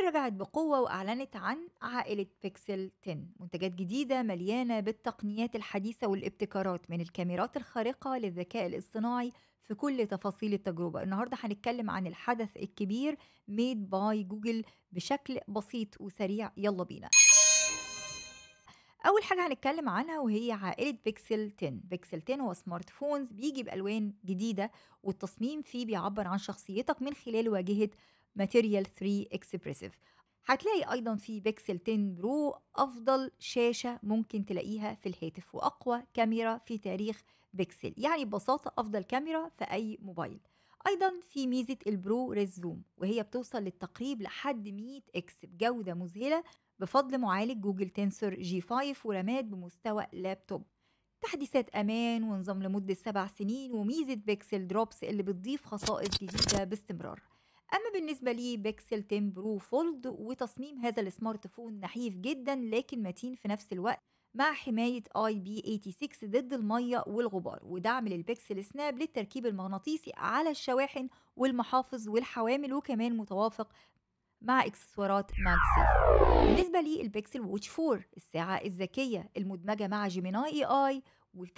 جوجل رجعت بقوة وأعلنت عن عائلة بيكسل 10 منتجات جديدة مليانة بالتقنيات الحديثة والابتكارات من الكاميرات الخارقة للذكاء الاصطناعي في كل تفاصيل التجربة النهاردة هنتكلم عن الحدث الكبير ميد باي جوجل بشكل بسيط وسريع يلا بينا اول حاجه هنتكلم عنها وهي عائله بيكسل 10 بيكسل 10 هو سمارت فونز بيجي بالوان جديده والتصميم فيه بيعبر عن شخصيتك من خلال واجهه ماتيريال 3 اكسبريسيف هتلاقي ايضا في بيكسل 10 برو افضل شاشه ممكن تلاقيها في الهاتف واقوى كاميرا في تاريخ بيكسل يعني ببساطه افضل كاميرا في اي موبايل أيضا في ميزة البرو ريز زوم وهي بتوصل للتقريب لحد 100 اكس بجودة مذهلة بفضل معالج جوجل تنسور جي 5 ورامات بمستوى لابتوب تحديثات امان ونظام لمده سبع سنين وميزه بيكسل دروبس اللي بتضيف خصائص جديده باستمرار اما بالنسبه لي بيكسل 10 برو فولد وتصميم هذا السمارت فون نحيف جدا لكن متين في نفس الوقت مع حماية اي بي 86 ضد المية والغبار ودعم للبيكسل سناب للتركيب المغناطيسي على الشواحن والمحافظ والحوامل وكمان متوافق مع اكسسوارات ماكسيف بالنسبة للبيكسل ووتش 4 الساعة الذكية المدمجة مع جيميناي اي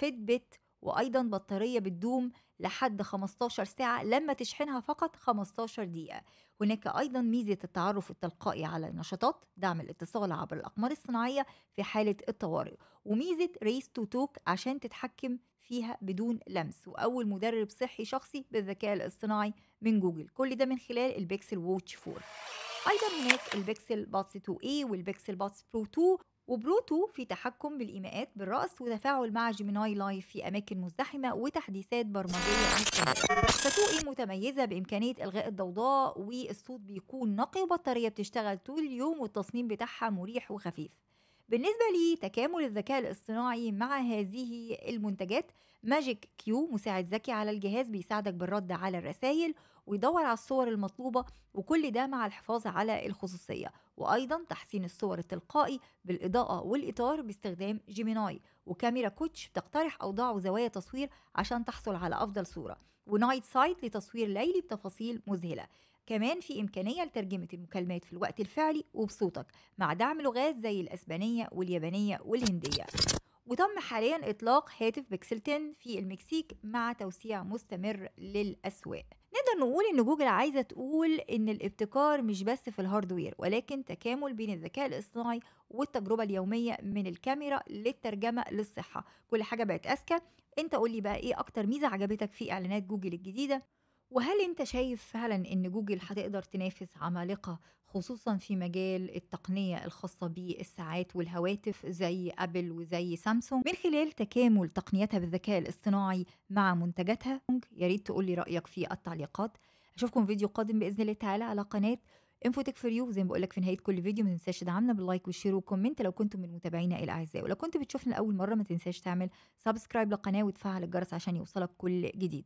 بيت وأيضا بطارية بتدوم لحد 15 ساعة لما تشحنها فقط 15 دقيقة هناك أيضا ميزة التعرف التلقائي على النشاطات دعم الاتصال عبر الأقمار الصناعية في حالة الطوارئ وميزة ريس تو توك عشان تتحكم فيها بدون لمس وأول مدرب صحي شخصي بالذكاء الاصطناعي من جوجل كل ده من خلال البيكسل ووتش 4 ايضا هناك البيكسل باتس 2 a إيه والبيكسل باتس برو 2 وبروتو في تحكم بالإيماءات بالرأس وتفاعل مع جيميناي لايف في أماكن مزدحمة وتحديثات برمجية فتوقي متميزة بإمكانية إلغاء الضوضاء والصوت بيكون نقي وبطارية بتشتغل طول اليوم والتصميم بتاعها مريح وخفيف بالنسبة لتكامل الذكاء الاصطناعي مع هذه المنتجات ماجيك كيو مساعد ذكي على الجهاز بيساعدك بالرد على الرسائل ويدور على الصور المطلوبة وكل ده مع الحفاظ على الخصوصية وأيضا تحسين الصور التلقائي بالإضاءة والإطار باستخدام جيميناي وكاميرا كوتش بتقترح أوضاع وزوايا تصوير عشان تحصل على أفضل صورة ونايت سايت لتصوير ليلي بتفاصيل مذهلة كمان في إمكانية لترجمة المكالمات في الوقت الفعلي وبصوتك مع دعم لغات زي الأسبانية واليابانية والهندية وتم حاليا إطلاق هاتف بيكسل 10 في المكسيك مع توسيع مستمر للأسواق نقدر نقول ان جوجل عايزه تقول ان الابتكار مش بس في الهاردوير ولكن تكامل بين الذكاء الاصطناعي والتجربه اليوميه من الكاميرا للترجمه للصحه كل حاجه بقت اذكى انت قول لي بقى ايه اكتر ميزه عجبتك في اعلانات جوجل الجديده وهل انت شايف فعلا ان جوجل هتقدر تنافس عمالقة خصوصا في مجال التقنية الخاصة بالساعات والهواتف زي ابل وزي سامسونج من خلال تكامل تقنيتها بالذكاء الاصطناعي مع منتجاتها يا ريت تقول لي رايك في التعليقات اشوفكم فيديو قادم باذن الله تعالى على قناه انفوتك فور يو زي ما بقول لك في نهايه كل فيديو ما تنساش تدعمنا باللايك والشير وكومنت لو كنتم من متابعينا الاعزاء ولو كنت بتشوفنا لاول مره ما تنساش تعمل سبسكرايب للقناه وتفعل الجرس عشان يوصلك كل جديد